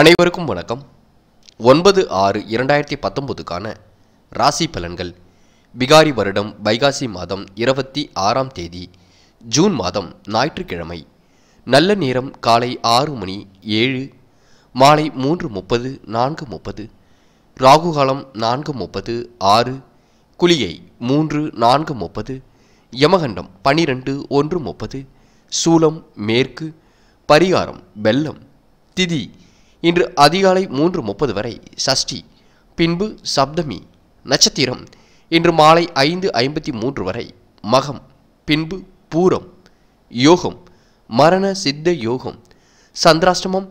அனைவருக்கும் வணக்கம் ஒன்பது ஆறு இரண்டாயிரத்தி பத்தொன்பதுக்கான ராசி பலன்கள் பிகாரி வருடம் வைகாசி மாதம் இருபத்தி ஆறாம் தேதி ஜூன் மாதம் ஞாயிற்றுக்கிழமை நல்ல நேரம் காலை ஆறு மணி ஏழு மாலை மூன்று முப்பது நான்கு முப்பது ராகுகாலம் நான்கு முப்பது ஆறு குளியை மூன்று நான்கு முப்பது யமகண்டம் பனிரெண்டு ஒன்று முப்பது சூலம் மேற்கு பரிகாரம் வெள்ளம் திதி இன்று அதிகாலை மூன்று முப்பது வரை சஷ்டி பின்பு சப்தமி நட்சத்திரம் இன்று மாலை ஐந்து ஐம்பத்தி மூன்று வரை மகம் பின்பு பூரம் யோகம் மரண சித்த யோகம் சந்திராஷ்டமம்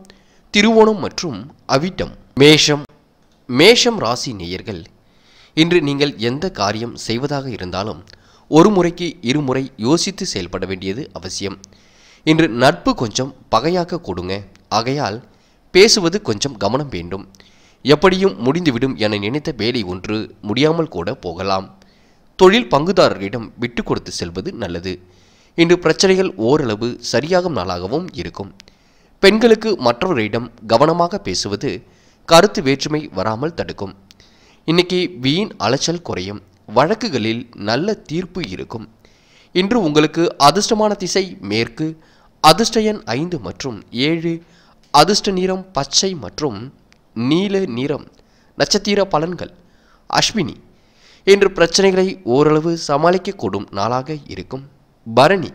திருவோணம் மற்றும் அவிட்டம் மேஷம் மேஷம் ராசி நேயர்கள் இன்று நீங்கள் எந்த காரியம் செய்வதாக இருந்தாலும் ஒரு முறைக்கு இருமுறை யோசித்து செயல்பட வேண்டியது அவசியம் இன்று நட்பு கொஞ்சம் பகையாக்க கொடுங்க ஆகையால் பேசுவது கொஞ்சம் கவனம் வேண்டும் எப்படியும் முடிந்துவிடும் என நினைத்த வேலை ஒன்று முடியாமல் கூட போகலாம் தொழில் பங்குதாரரிடம் விட்டு கொடுத்து செல்வது நல்லது இன்று பிரச்சனைகள் ஓரளவு சரியாகும் நாளாகவும் இருக்கும் பெண்களுக்கு மற்றவர்களிடம் கவனமாக பேசுவது கருத்து வேற்றுமை வராமல் தடுக்கும் இன்னைக்கு வீண் அலைச்சல் குறையும் வழக்குகளில் நல்ல தீர்ப்பு இருக்கும் இன்று உங்களுக்கு அதிர்ஷ்டமான திசை மேற்கு அதிர்ஷ்ட எண் ஐந்து மற்றும் ஏழு அதிர்ஷ்ட நிறம் பச்சை மற்றும் நீல நிறம் நட்சத்திர பலன்கள் அஸ்வினி இன்று பிரச்சனைகளை ஓரளவு சமாளிக்கக்கூடும் நாளாக இருக்கும் பரணி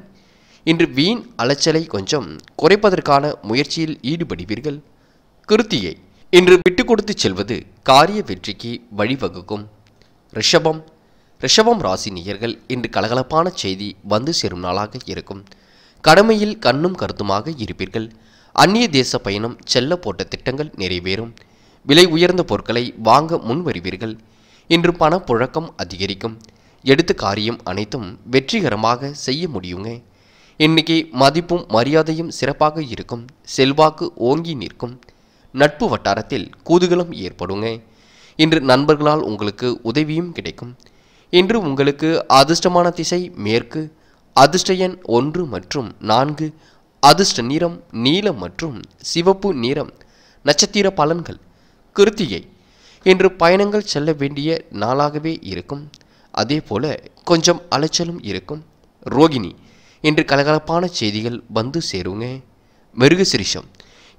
இன்று வீண் அலைச்சலை கொஞ்சம் குறைப்பதற்கான முயற்சியில் ஈடுபடுவீர்கள் கிருத்தியை இன்று விட்டு கொடுத்து செல்வது காரிய வெற்றிக்கு வழிவகுக்கும் ரிஷபம் ரிஷபம் ராசி நேயர்கள் இன்று கலகலப்பான செய்தி வந்து சேரும் நாளாக இருக்கும் கடமையில் கண்ணும் கருத்துமாக இருப்பீர்கள் அந்நிய தேச பயணம் செல்ல போட்ட திட்டங்கள் நிறைவேறும் விலை உயர்ந்த பொருட்களை வாங்க முன்வருவீர்கள் இன்று பணப்புழக்கம் அதிகரிக்கும் எடுத்த காரியம் அனைத்தும் வெற்றிகரமாக செய்ய முடியுங்க இன்னைக்கு மதிப்பும் மரியாதையும் சிறப்பாக இருக்கும் செல்வாக்கு ஓங்கி நிற்கும் நட்பு வட்டாரத்தில் கூதுகலம் ஏற்படுங்க இன்று நண்பர்களால் உங்களுக்கு உதவியும் கிடைக்கும் இன்று உங்களுக்கு அதிர்ஷ்டமான திசை மேற்கு அதிர்ஷ்ட எண் ஒன்று மற்றும் நான்கு அதிர்ஷ்ட நிறம் நீலம் மற்றும் சிவப்பு நிறம் நட்சத்திர பலன்கள் கிருத்திகை என்று பயணங்கள் செல்ல வேண்டிய நாளாகவே இருக்கும் அதே போல கொஞ்சம் அலைச்சலும் இருக்கும் ரோகிணி என்று கலகலப்பான செய்திகள் வந்து சேருங்க மிருகசிரிஷம்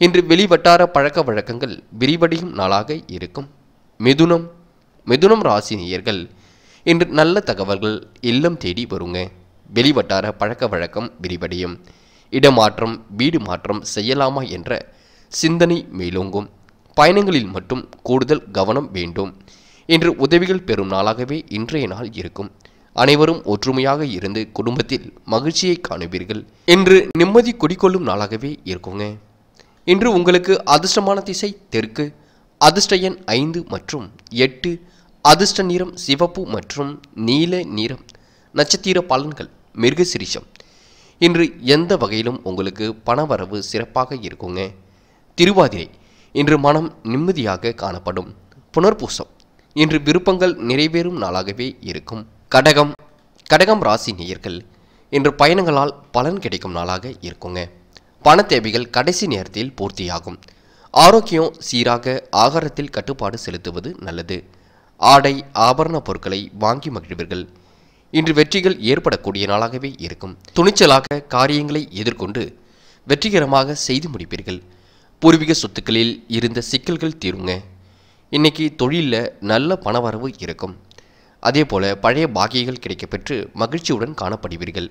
இன்று வெளிவட்டார பழக்க வழக்கங்கள் விரிவடையும் நாளாக இருக்கும் மிதுனம் மிதுனம் ராசி நேயர்கள் இன்று நல்ல தகவல்கள் இல்லம் தேடி வருங்க வெளிவட்டார பழக்க வழக்கம் விரிவடையும் இடமாற்றம் வீடு மாற்றம் செய்யலாமா என்ற சிந்தனை மேலோங்கும் பயணங்களில் மட்டும் கூடுதல் கவனம் வேண்டும் இன்று உதவிகள் பெறும் நாளாகவே இன்றைய நாள் இருக்கும் அனைவரும் ஒற்றுமையாக இருந்து குடும்பத்தில் மகிழ்ச்சியை காணுவீர்கள் இன்று நிம்மதி குடிக்கொள்ளும் நாளாகவே இருக்குங்க இன்று உங்களுக்கு அதிர்ஷ்டமான திசை தெற்கு அதிர்ஷ்ட எண் ஐந்து மற்றும் எட்டு அதிர்ஷ்ட நிறம் சிவப்பு மற்றும் நீல நிறம் நட்சத்திர பலன்கள் மிருகசிரிஷம் இன்று எந்த வகையிலும் உங்களுக்கு பணவரவு சிறப்பாக இருக்குங்க திருவாதிரை இன்று மனம் நிம்மதியாக காணப்படும் புனர்பூசம் இன்று விருப்பங்கள் நிறைவேறும் நாளாகவே இருக்கும் கடகம் கடகம் ராசி நேயர்கள் இன்று பயணங்களால் பலன் கிடைக்கும் நாளாக இருக்குங்க பண தேவைகள் கடைசி நேரத்தில் பூர்த்தியாகும் ஆரோக்கியம் சீராக ஆகாரத்தில் கட்டுப்பாடு செலுத்துவது நல்லது ஆடை ஆபரண பொருட்களை வாங்கி மகிழ்வீர்கள் இன்று வெற்றிகள் ஏற்படக்கூடிய நாளாகவே இருக்கும் துணிச்சலாக காரியங்களை எதிர்கொண்டு வெற்றிகரமாக செய்து முடிப்பீர்கள் பூர்வீக சொத்துக்களில் இருந்த சிக்கல்கள் தீருங்க இன்னைக்கு தொழிலில் நல்ல பணவரவு இருக்கும் அதே போல பழைய பாக்கியங்கள் கிடைக்கப்பெற்று மகிழ்ச்சியுடன் காணப்படுவீர்கள்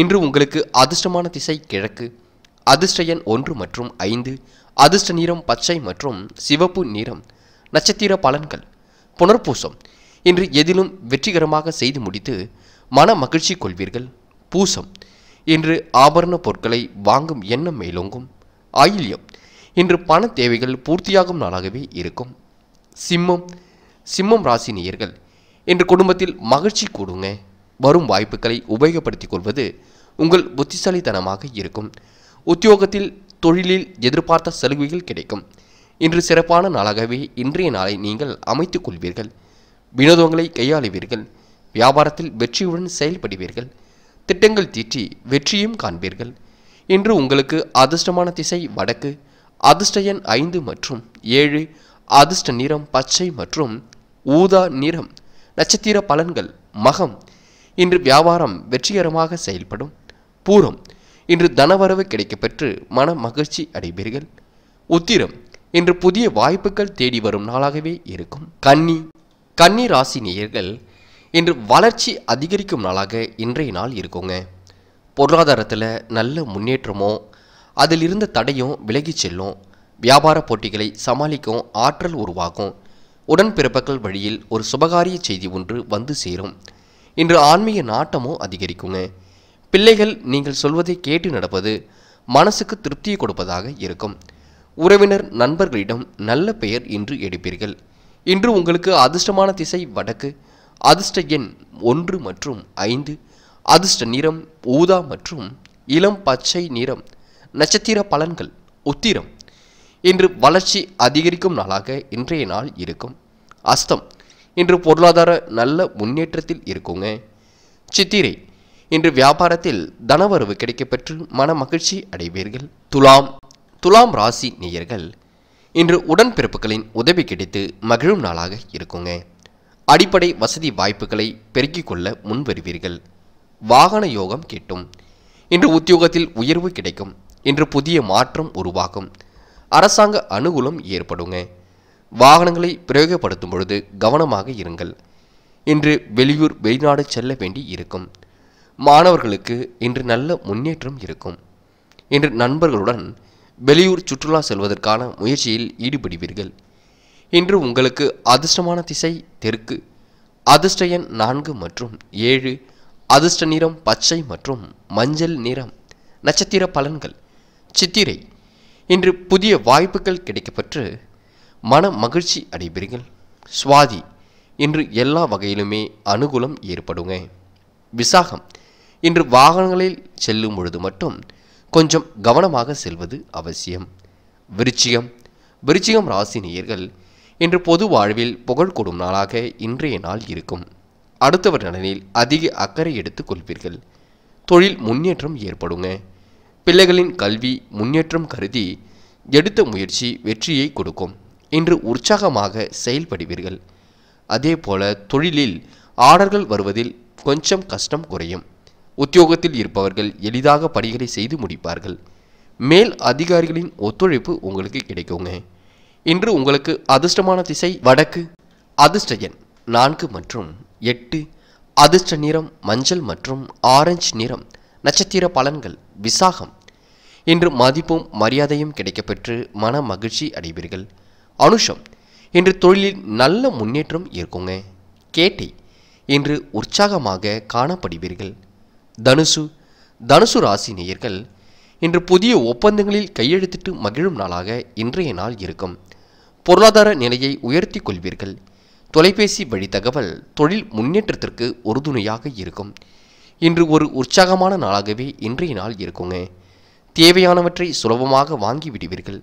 இன்று உங்களுக்கு அதிர்ஷ்டமான திசை கிழக்கு அதிர்ஷ்ட எண் ஒன்று மற்றும் ஐந்து அதிர்ஷ்ட நிறம் பச்சை மற்றும் சிவப்பு நிறம் நட்சத்திர பலன்கள் புனர்பூசம் இன்று எதிலும் வெற்றிகரமாக செய்து முடித்து மன மகிழ்ச்சி கொள்வீர்கள் பூசம் இன்று ஆபரண பொருட்களை வாங்கும் எண்ணம் மேலோங்கும் ஆயில்யம் இன்று பண தேவைகள் பூர்த்தியாகும் நாளாகவே இருக்கும் சிம்மம் சிம்மம் ராசி நேயர்கள் இன்று குடும்பத்தில் மகிழ்ச்சி கூடுங்க வரும் வாய்ப்புகளை உபயோகப்படுத்திக் கொள்வது உங்கள் புத்திசாலித்தனமாக இருக்கும் உத்தியோகத்தில் தொழிலில் எதிர்பார்த்த சலுகைகள் கிடைக்கும் இன்று சிறப்பான நாளாகவே இன்றைய நாளை நீங்கள் அமைத்துக் கொள்வீர்கள் வினோதங்களை கையாளுவீர்கள் வியாபாரத்தில் வெற்றியுடன் செயல்படுவீர்கள் திட்டங்கள் தீற்றி வெற்றியும் காண்பீர்கள் இன்று உங்களுக்கு அதிர்ஷ்டமான திசை வடக்கு அதிர்ஷ்ட எண் ஐந்து மற்றும் ஏழு அதிர்ஷ்ட நிறம் பச்சை மற்றும் ஊதா நிறம் நட்சத்திர பலன்கள் மகம் இன்று வியாபாரம் வெற்றிகரமாக செயல்படும் பூரம் இன்று தனவரவு கிடைக்கப்பெற்று மன மகிழ்ச்சி அடைவீர்கள் உத்திரம் இன்று புதிய வாய்ப்புகள் தேடி வரும் நாளாகவே இருக்கும் கன்னி கன்னி ராசி நேயர்கள் இன்று வளர்ச்சி அதிகரிக்கும் நாளாக இன்றைய நாள் இருக்குங்க பொருளாதாரத்தில் நல்ல முன்னேற்றமோ அதில் இருந்த தடையும் விலகி செல்லும் வியாபார போட்டிகளை சமாளிக்கும் ஆற்றல் உருவாகும் உடன்பிறப்புகள் வழியில் ஒரு சுபகாரிய செய்தி ஒன்று வந்து சேரும் இன்று ஆன்மீக நாட்டமும் அதிகரிக்குங்க பிள்ளைகள் நீங்கள் சொல்வதை கேட்டு நடப்பது மனசுக்கு திருப்தியை கொடுப்பதாக இருக்கும் உறவினர் நண்பர்களிடம் நல்ல பெயர் இன்று எடுப்பீர்கள் இன்று உங்களுக்கு அதிர்ஷ்டமான திசை வடக்கு அதிர்ஷ்ட எண் ஒன்று மற்றும் ஐந்து அதிர்ஷ்ட நிறம் ஊதா மற்றும் இளம் பச்சை நிறம் நட்சத்திர பலன்கள் உத்திரம் இன்று வளர்ச்சி அதிகரிக்கும் நாளாக இன்றைய நாள் இருக்கும் அஸ்தம் இன்று பொருளாதார நல்ல முன்னேற்றத்தில் இருக்குங்க சித்திரை இன்று வியாபாரத்தில் தனவரவு கிடைக்கப்பெற்று மன மகிழ்ச்சி அடைவீர்கள் துலாம் துலாம் ராசி நேயர்கள் இன்று உடன்பிறப்புகளின் உதவி கிடைத்து மகிழும் நாளாக இருக்குங்க அடிப்படை வசதி வாய்ப்புகளை பெருக்கிக் கொள்ள முன்வருவீர்கள் வாகன யோகம் கேட்டும் இன்று உத்தியோகத்தில் உயர்வு கிடைக்கும் இன்று புதிய மாற்றம் உருவாகும் அரசாங்க அனுகூலம் ஏற்படுங்க வாகனங்களை பிரயோகப்படுத்தும் பொழுது கவனமாக இருங்கள் இன்று வெளியூர் வெளிநாடு செல்ல வேண்டி இருக்கும் மாணவர்களுக்கு இன்று நல்ல முன்னேற்றம் இருக்கும் இன்று நண்பர்களுடன் வெளியூர் சுற்றுலா செல்வதற்கான முயற்சியில் ஈடுபடுவீர்கள் இன்று உங்களுக்கு அதிர்ஷ்டமான திசை தெற்கு அதிர்ஷ்ட எண் நான்கு மற்றும் ஏழு அதிர்ஷ்ட நிறம் பச்சை மற்றும் மஞ்சள் நிறம் நட்சத்திர பலன்கள் சித்திரை இன்று புதிய வாய்ப்புகள் கிடைக்கப்பெற்று மன மகிழ்ச்சி அடைபீர்கள் சுவாதி இன்று எல்லா வகையிலுமே அனுகூலம் ஏற்படுங்க விசாகம் இன்று வாகனங்களில் செல்லும் பொழுது மட்டும் கொஞ்சம் கவனமாக செல்வது அவசியம் விருச்சிகம் விருச்சிகம் ராசி நேயர்கள் இன்று பொது வாழ்வில் புகழ் கொடும் நாளாக இன்றைய நாள் இருக்கும் அடுத்தவர் நலனில் அதிக அக்கறை எடுத்துக் கொள்வீர்கள் தொழில் முன்னேற்றம் ஏற்படுங்க பிள்ளைகளின் கல்வி முன்னேற்றம் கருதி எடுத்த முயற்சி வெற்றியை கொடுக்கும் இன்று உற்சாகமாக செயல்படுவீர்கள் அதே போல தொழிலில் ஆர்டர்கள் வருவதில் கொஞ்சம் கஷ்டம் குறையும் உத்தியோகத்தில் இருப்பவர்கள் எளிதாக பணிகளை செய்து முடிப்பார்கள் மேல் அதிகாரிகளின் ஒத்துழைப்பு உங்களுக்கு கிடைக்குங்க இன்று உங்களுக்கு அதிர்ஷ்டமான திசை வடக்கு அதிர்ஷ்ட எண் நான்கு மற்றும் எட்டு அதிர்ஷ்ட நிறம் மஞ்சள் மற்றும் ஆரஞ்சு நிறம் நட்சத்திர பலன்கள் விசாகம் இன்று மதிப்பும் மரியாதையும் கிடைக்கப்பெற்று மன மகிழ்ச்சி அடைவீர்கள் அனுஷம் இன்று தொழிலில் நல்ல முன்னேற்றம் இருக்குங்க கேட்டை இன்று உற்சாகமாக காணப்படுவீர்கள் தனுசு தனுசு ராசி நேயர்கள் இன்று புதிய ஒப்பந்தங்களில் கையெழுத்திட்டு மகிழும் நாளாக இன்றைய நாள் இருக்கும் பொருளாதார நிலையை உயர்த்தி கொள்வீர்கள் தொலைபேசி வழி தகவல் தொழில் முன்னேற்றத்திற்கு உறுதுணையாக இருக்கும் இன்று ஒரு உற்சாகமான நாளாகவே இன்றைய நாள் இருக்குங்க தேவையானவற்றை சுலபமாக வாங்கி விடுவீர்கள்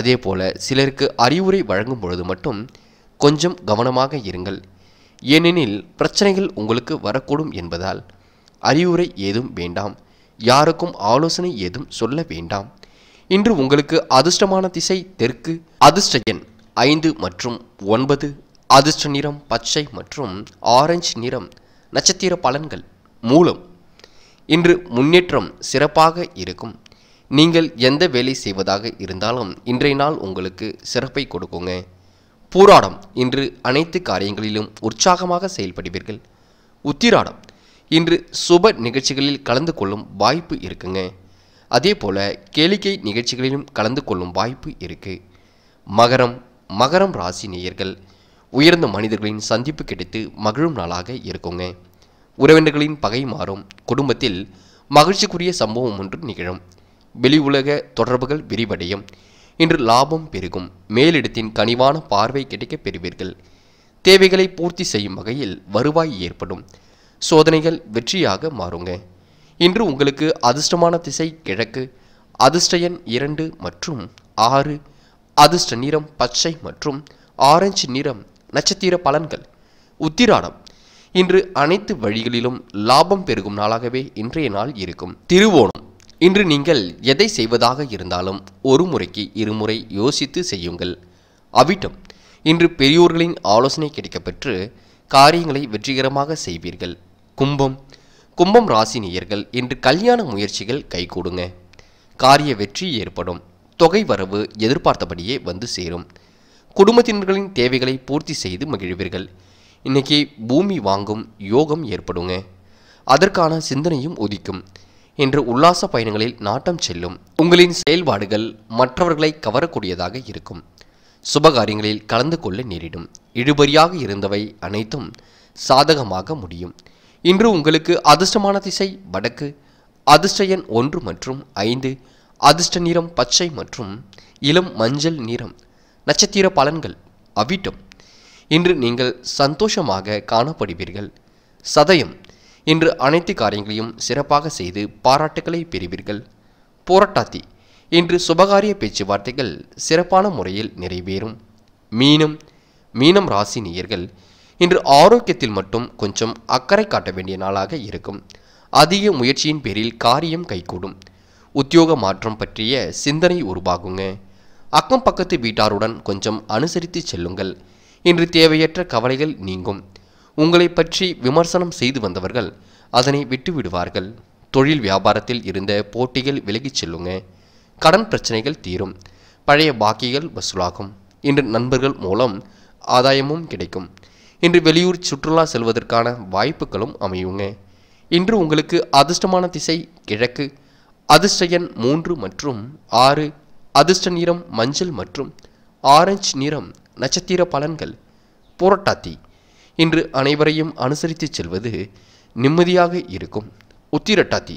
அதே போல சிலருக்கு அறிவுரை வழங்கும் பொழுது மட்டும் கொஞ்சம் கவனமாக இருங்கள் ஏனெனில் பிரச்சனைகள் உங்களுக்கு வரக்கூடும் என்பதால் அறிவுரை ஏதும் வேண்டாம் யாருக்கும் ஆலோசனை ஏதும் சொல்ல வேண்டாம் இன்று உங்களுக்கு அதிர்ஷ்டமான திசை தெற்கு அதிர்ஷ்ட எண் ஐந்து மற்றும் ஒன்பது அதிர்ஷ்ட நிறம் பச்சை மற்றும் ஆரஞ்சு நிறம் நட்சத்திர பலன்கள் மூலம் இன்று முன்னேற்றம் சிறப்பாக இருக்கும் நீங்கள் எந்த வேலை செய்வதாக இருந்தாலும் இன்றைய நாள் உங்களுக்கு சிறப்பை கொடுக்குங்க பூராடம் இன்று அனைத்து காரியங்களிலும் உற்சாகமாக செயல்படுவீர்கள் உத்திராடம் இன்று சுப நிகழ்ச்சிகளில் கலந்து கொள்ளும் வாய்ப்பு இருக்குங்க அதே போல் கேளிக்கை நிகழ்ச்சிகளிலும் கலந்து கொள்ளும் வாய்ப்பு இருக்கு மகரம் மகரம் ராசி நேயர்கள் உயர்ந்த மனிதர்களின் சந்திப்பு கிடைத்து மகிழும் நாளாக இருக்குங்க உறவினர்களின் பகை மாறும் குடும்பத்தில் மகிழ்ச்சிக்குரிய சம்பவம் ஒன்று நிகழும் வெளி உலக தொடர்புகள் விரிவடையும் இன்று லாபம் பெருகும் மேலிடத்தின் கனிவான பார்வை கிடைக்க பெறுவீர்கள் தேவைகளை பூர்த்தி செய்யும் வகையில் வருவாய் ஏற்படும் சோதனைகள் வெற்றியாக மாறுங்க இன்று உங்களுக்கு அதிர்ஷ்டமான திசை கிழக்கு அதிர்ஷ்ட எண் இரண்டு மற்றும் ஆறு அதிர்ஷ்ட நிறம் பச்சை மற்றும் ஆரஞ்சு நிறம் நட்சத்திர பலன்கள் உத்திராடம் இன்று அனைத்து வழிகளிலும் லாபம் பெருகும் நாளாகவே இன்றைய நாள் இருக்கும் திருவோணம் இன்று நீங்கள் எதை செய்வதாக இருந்தாலும் ஒரு முறைக்கு இருமுறை யோசித்து செய்யுங்கள் அவிட்டம் இன்று பெரியோர்களின் ஆலோசனை கிடைக்கப்பெற்று காரியங்களை வெற்றிகரமாக செய்வீர்கள் கும்பம் கும்பம் ராசி நேயர்கள் இன்று கல்யாண முயற்சிகள் கைகூடுங்க காரிய வெற்றி ஏற்படும் தொகை வரவு எதிர்பார்த்தபடியே வந்து சேரும் குடும்பத்தினர்களின் தேவைகளை பூர்த்தி செய்து மகிழ்வீர்கள் இன்னைக்கு பூமி வாங்கும் யோகம் ஏற்படுங்க அதற்கான சிந்தனையும் உதிக்கும் என்று உல்லாச பயணங்களில் நாட்டம் செல்லும் உங்களின் செயல்பாடுகள் மற்றவர்களை கவரக்கூடியதாக இருக்கும் சுபகாரியங்களில் கலந்து கொள்ள நேரிடும் இழுபறியாக இருந்தவை அனைத்தும் சாதகமாக முடியும் இன்று உங்களுக்கு அதிர்ஷ்டமான திசை வடக்கு அதிர்ஷ்ட எண் ஒன்று மற்றும் ஐந்து அதிர்ஷ்ட நிறம் பச்சை மற்றும் இளம் மஞ்சள் நிறம் நட்சத்திர பலன்கள் அவிட்டம் இன்று நீங்கள் சந்தோஷமாக காணப்படுவீர்கள் சதயம் இன்று அனைத்து காரியங்களையும் சிறப்பாக செய்து பாராட்டுகளை பெறுவீர்கள் போராட்டாத்தி இன்று சுபகாரிய பேச்சுவார்த்தைகள் சிறப்பான முறையில் நிறைவேறும் மீனம் மீனம் ராசி நேயர்கள் இன்று ஆரோக்கியத்தில் மட்டும் கொஞ்சம் அக்கறை காட்ட வேண்டிய நாளாக இருக்கும் அதிக முயற்சியின் பேரில் காரியம் கைகூடும் உத்தியோக மாற்றம் பற்றிய சிந்தனை உருவாகுங்க அக்கம் பக்கத்து வீட்டாருடன் கொஞ்சம் அனுசரித்து செல்லுங்கள் இன்று தேவையற்ற கவலைகள் நீங்கும் உங்களை பற்றி விமர்சனம் செய்து வந்தவர்கள் அதனை விட்டு விடுவார்கள் தொழில் வியாபாரத்தில் இருந்த போட்டிகள் விலகிச் செல்லுங்க கடன் பிரச்சனைகள் தீரும் பழைய பாக்கிகள் வசூலாகும் இன்று நண்பர்கள் மூலம் ஆதாயமும் கிடைக்கும் இன்று வெளியூர் சுற்றுலா செல்வதற்கான வாய்ப்புகளும் அமையுங்க இன்று உங்களுக்கு அதிர்ஷ்டமான திசை கிழக்கு அதிர்ஷ்ட எண் மூன்று மற்றும் ஆறு அதிர்ஷ்ட நிறம் மஞ்சள் மற்றும் ஆரஞ்சு நிறம் நட்சத்திர பலன்கள் புரட்டாத்தி இன்று அனைவரையும் அனுசரித்து செல்வது நிம்மதியாக இருக்கும் உத்திரட்டாத்தி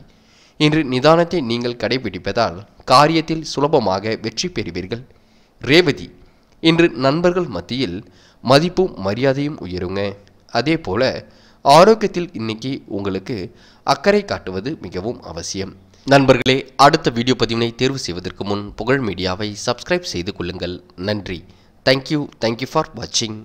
இன்று நிதானத்தை நீங்கள் கடைபிடிப்பதால் காரியத்தில் சுலபமாக வெற்றி பெறுவீர்கள் ரேவதி இன்று நண்பர்கள் மத்தியில் மதிப்பும் மரியாதையும் உயருங்க அதே போல ஆரோக்கியத்தில் இன்னைக்கு உங்களுக்கு அக்கறை காட்டுவது மிகவும் அவசியம் நண்பர்களே அடுத்த வீடியோ பதிவினை தேர்வு செய்வதற்கு முன் புகழ் மீடியாவை சப்ஸ்கிரைப் செய்து கொள்ளுங்கள் நன்றி தேங்க்யூ தேங்க்யூ ஃபார் வாட்சிங்